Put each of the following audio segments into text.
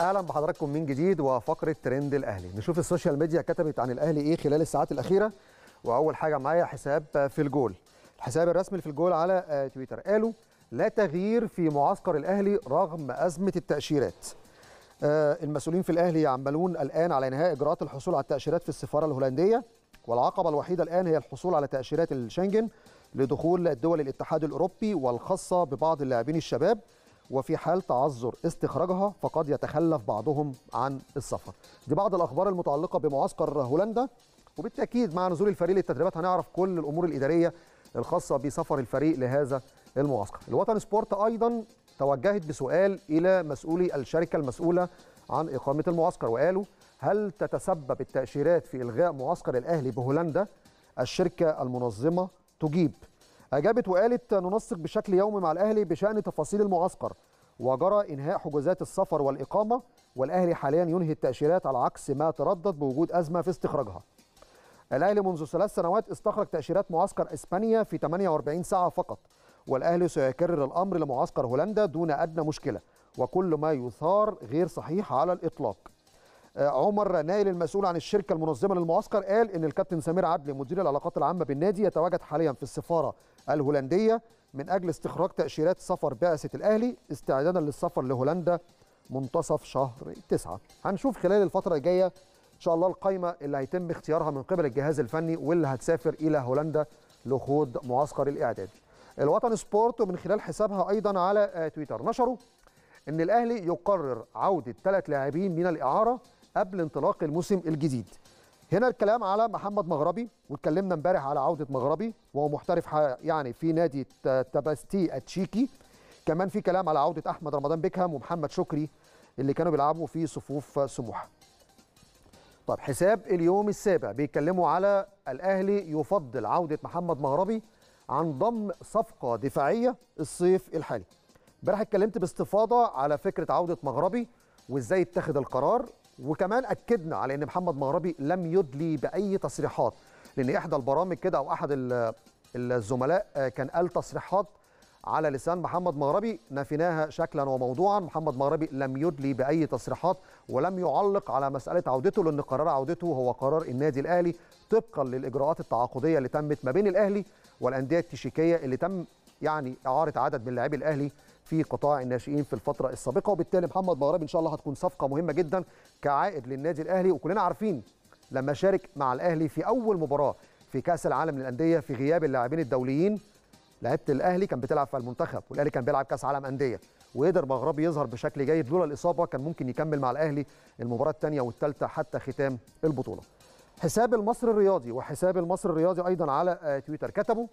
اهلا بحضراتكم من جديد وفقره ترند الاهلي نشوف السوشيال ميديا كتبت عن الاهلي ايه خلال الساعات الاخيره واول حاجه معايا حساب في الجول الحساب الرسمي في الجول على آه، تويتر قالوا لا تغيير في معسكر الاهلي رغم ازمه التاشيرات آه، المسؤولين في الاهلي يعملون الان على انهاء اجراءات الحصول على التاشيرات في السفاره الهولنديه والعقبه الوحيده الان هي الحصول على تاشيرات الشنجن لدخول دول الاتحاد الاوروبي والخاصه ببعض اللاعبين الشباب وفي حال تعذر استخراجها فقد يتخلف بعضهم عن السفر دي بعض الأخبار المتعلقة بمعسكر هولندا وبالتأكيد مع نزول الفريق للتدريبات هنعرف كل الأمور الإدارية الخاصة بسفر الفريق لهذا المعسكر الوطن سبورت أيضا توجهت بسؤال إلى مسؤولي الشركة المسؤولة عن إقامة المعسكر وقالوا هل تتسبب التأشيرات في إلغاء معسكر الأهلي بهولندا الشركة المنظمة تجيب أجابت وقالت ننسق بشكل يومي مع الأهلي بشأن تفاصيل المعسكر وجرى إنهاء حجوزات السفر والإقامة والأهلي حاليا ينهي التأشيرات على عكس ما تردد بوجود أزمة في استخراجها الأهلي منذ ثلاث سنوات استخرج تأشيرات معسكر إسبانيا في 48 ساعة فقط والأهلي سيكرر الأمر لمعسكر هولندا دون أدنى مشكلة وكل ما يثار غير صحيح على الإطلاق آه، عمر نايل المسؤول عن الشركه المنظمه للمعسكر قال ان الكابتن سمير عدلي مدير العلاقات العامه بالنادي يتواجد حاليا في السفاره الهولنديه من اجل استخراج تاشيرات سفر بعثه الاهلي استعدادا للسفر لهولندا منتصف شهر تسعة هنشوف خلال الفتره الجايه ان شاء الله القايمه اللي هيتم اختيارها من قبل الجهاز الفني واللي هتسافر الى هولندا لخوض معسكر الاعداد الوطن سبورت ومن خلال حسابها ايضا على آه، تويتر نشروا ان الاهلي يقرر عوده ثلاث لاعبين من الاعاره قبل انطلاق الموسم الجديد هنا الكلام على محمد مغربي واتكلمنا امبارح على عوده مغربي وهو محترف يعني في نادي تباستي التشيكي كمان في كلام على عوده احمد رمضان بيكهام ومحمد شكري اللي كانوا بيلعبوا في صفوف سموحه طب حساب اليوم السابع بيتكلموا على الاهلي يفضل عوده محمد مغربي عن ضم صفقه دفاعيه الصيف الحالي امبارح اتكلمت باستفاضه على فكره عوده مغربي وازاي اتخذ القرار وكمان اكدنا على ان محمد مغربي لم يدلي باي تصريحات لان احدى البرامج كده او احد الزملاء آه، كان قال تصريحات على لسان محمد مغربي نفيناها شكلا وموضوعا محمد مغربي لم يدلي باي تصريحات ولم يعلق على مساله عودته لان قرار عودته هو قرار النادي الاهلي طبقا للاجراءات التعاقديه اللي تمت ما بين الاهلي والانديه التشيكيه اللي تم يعني اعاره عدد من لاعبي الاهلي في قطاع الناشئين في الفتره السابقه وبالتالي محمد مغرب ان شاء الله هتكون صفقه مهمه جدا كعائد للنادي الاهلي وكلنا عارفين لما شارك مع الاهلي في اول مباراه في كاس العالم للانديه في غياب اللاعبين الدوليين لعيبه الاهلي كان بتلعب في المنتخب والاهلي كان بيلعب كاس عالم انديه وقدر مغربي يظهر بشكل جيد لولا الاصابه كان ممكن يكمل مع الاهلي المباراه الثانيه والثالثه حتى ختام البطوله حساب المصري الرياضي وحساب المصري الرياضي ايضا على آه، تويتر كتبوا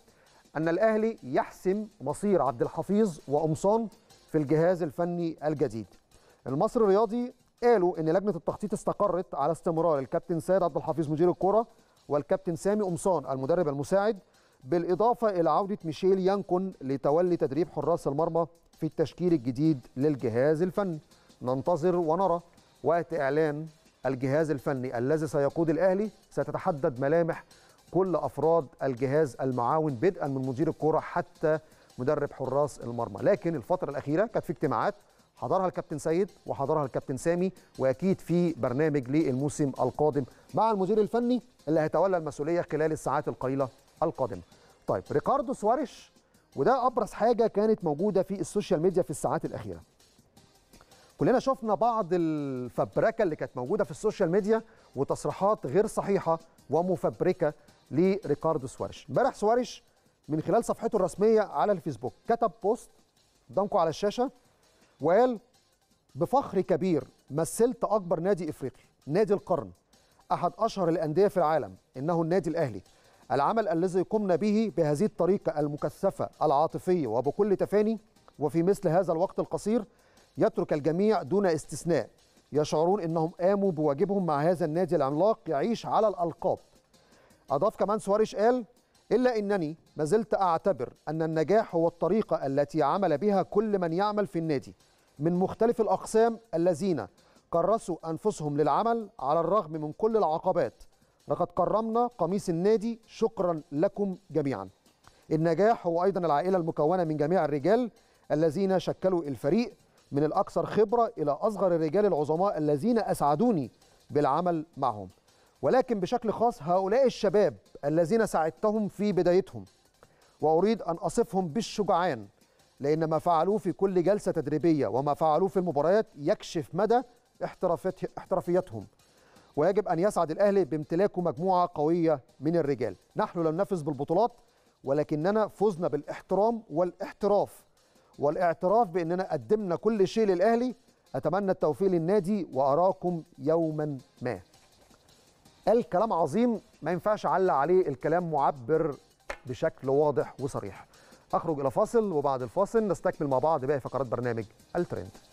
أن الأهلي يحسم مصير عبد الحفيظ وقمصان في الجهاز الفني الجديد المصري الرياضي قالوا ان لجنه التخطيط استقرت على استمرار الكابتن سيد عبد الحفيظ مدير الكره والكابتن سامي قمصان المدرب المساعد بالاضافه الى عوده ميشيل يانكون لتولي تدريب حراس المرمى في التشكيل الجديد للجهاز الفني ننتظر ونرى وقت اعلان الجهاز الفني الذي سيقود الاهلي ستتحدد ملامح كل افراد الجهاز المعاون بدءا من مدير الكوره حتى مدرب حراس المرمى لكن الفتره الاخيره كانت في اجتماعات حضرها الكابتن سيد وحضرها الكابتن سامي واكيد في برنامج للموسم القادم مع المدير الفني اللي هيتولى المسؤوليه خلال الساعات القليله القادمه طيب ريكاردو سواريش وده ابرز حاجه كانت موجوده في السوشيال ميديا في الساعات الاخيره كلنا شفنا بعض الفبركه اللي كانت موجوده في السوشيال ميديا وتصريحات غير صحيحه ومفبركه لريكاردو سواريش امبارح سواريش من خلال صفحته الرسميه على الفيسبوك كتب بوست قدامكم على الشاشه وقال بفخر كبير مثلت اكبر نادي افريقي نادي القرن احد اشهر الانديه في العالم انه النادي الاهلي العمل الذي قمنا به بهذه الطريقه المكثفه العاطفيه وبكل تفاني وفي مثل هذا الوقت القصير يترك الجميع دون استثناء يشعرون انهم قاموا بواجبهم مع هذا النادي العملاق يعيش على الالقاب أضاف كمان سواريش قال إلا أنني ما زلت أعتبر أن النجاح هو الطريقة التي عمل بها كل من يعمل في النادي من مختلف الأقسام الذين كرسوا أنفسهم للعمل على الرغم من كل العقبات لقد كرمنا قميص النادي شكرا لكم جميعا النجاح هو أيضا العائلة المكونة من جميع الرجال الذين شكلوا الفريق من الأكثر خبرة إلى أصغر الرجال العظماء الذين أسعدوني بالعمل معهم ولكن بشكل خاص هؤلاء الشباب الذين ساعدتهم في بدايتهم وأريد أن أصفهم بالشجعان لأن ما فعلوه في كل جلسة تدريبية وما فعلوه في المباريات يكشف مدى احترافيتهم ويجب أن يسعد الأهلي بامتلاكه مجموعة قوية من الرجال نحن لم نفز بالبطولات ولكننا فزنا بالاحترام والاحتراف والاعتراف بأننا قدمنا كل شيء للأهلي أتمنى التوفيق للنادي وأراكم يوما ما قال كلام عظيم ما ينفعش أعلق عليه الكلام معبر بشكل واضح وصريح أخرج إلى فاصل وبعد الفاصل نستكمل مع بعض باقي فقرات برنامج الترند